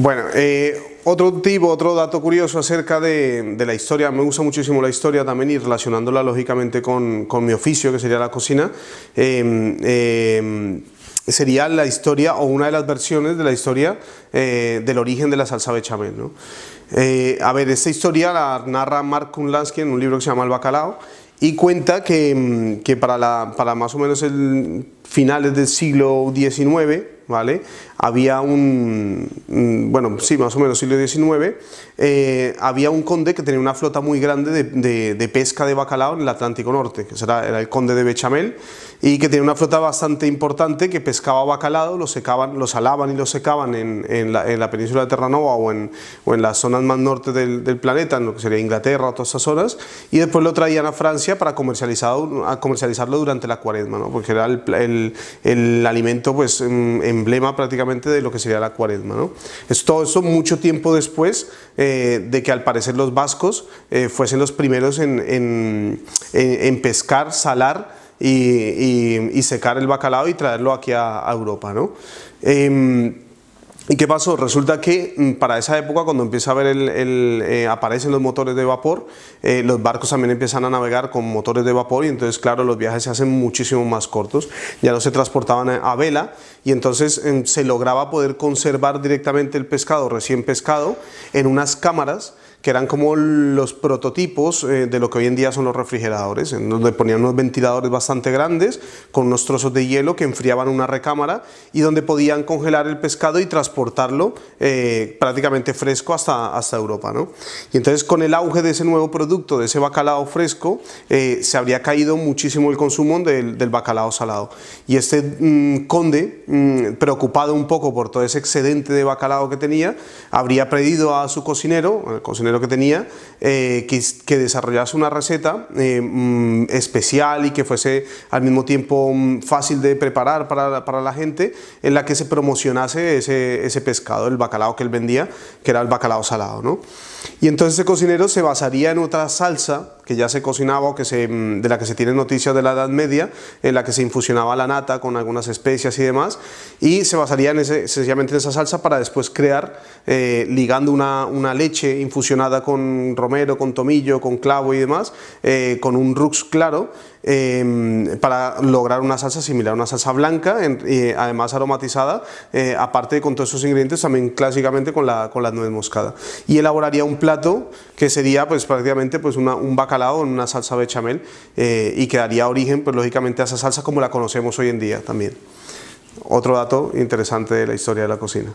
Bueno, eh, otro tipo, otro dato curioso acerca de, la historia, me gusta muchísimo la historia también y relacionándola lógicamente con, mi oficio, que sería la cocina. Em, em, sería la historia o una de las versiones de la historia eh, del origen de la salsa bechamel. ¿no? Eh, a ver, esta historia la narra Mark Kunlansky en un libro que se llama El Bacalao y cuenta que, em, para, más o menos el finales del siglo XIX, ¿vale? Había un, bueno, sí, más o menos siglo XIX, eh, había un conde que tenía una flota muy grande de, de, pesca de bacalao en el Atlántico Norte, que era, era el conde de Bechamel, y que tenía una flota bastante importante que pescaba bacalao, lo, secaban, lo salaban y lo secaban en, en, la, península de Terranova o en, o en, las zonas más norte del, planeta, en lo que sería Inglaterra o todas esas zonas, y después lo traían a Francia para comercializado, a comercializarlo durante la cuaresma, ¿no? porque era el, el, el alimento pues, mm, en emblema prácticamente de lo que sería la cuaresma. ¿no? Es todo eso mucho tiempo después eh, de que al parecer los vascos eh, fuesen los primeros en, pescar, salar y, secar el bacalao y traerlo aquí a, Europa. ¿no? Em, ¿Y qué pasó? Resulta que mm, para esa época, cuando empieza a ver el, eh, aparecen los motores de vapor, eh, los barcos también empiezan a navegar con motores de vapor y entonces, claro, los viajes se hacen muchísimo más cortos. Ya no se transportaban a, vela y entonces em, se lograba poder conservar directamente el pescado recién pescado en unas cámaras eran como los prototipos eh, de lo que hoy en día son los refrigeradores, en donde ponían unos ventiladores bastante grandes con unos trozos de hielo que enfriaban una recámara y donde podían congelar el pescado y transportarlo eh, prácticamente fresco hasta, hasta Europa. ¿no? Y entonces con el auge de ese nuevo producto, de ese bacalao fresco, eh, se habría caído muchísimo el consumo del, bacalao salado. Y este mm, conde, mm, preocupado un poco por todo ese excedente de bacalao que tenía, habría pedido a su cocinero, el cocinero que tenía, eh, que, desarrollase una receta eh, mm, especial y que fuese al mismo tiempo mm, fácil de preparar para, la gente, en la que se promocionase ese, pescado, el bacalao que él vendía, que era el bacalao salado. ¿no? Y entonces ese cocinero se basaría en otra salsa que ya se cocinaba o que mm, de la que se tiene noticias de la Edad Media, en la que se infusionaba la nata con algunas especias y demás, y se basaría en sencillamente en esa salsa para después crear, eh, ligando una, leche infusionada con romero, con tomillo, con clavo y demás, eh, con un rux claro, Em, para lograr una salsa similar a una salsa blanca, además aromatizada, eh, aparte con todos esos ingredientes, también clásicamente con la, con nuez moscada. Y elaboraría un plato que sería pues prácticamente pues un bacalao en una salsa bechamel eh, y que daría origen pues lógicamente a esa salsa como la conocemos hoy en día también. Otro dato interesante de la historia de la cocina.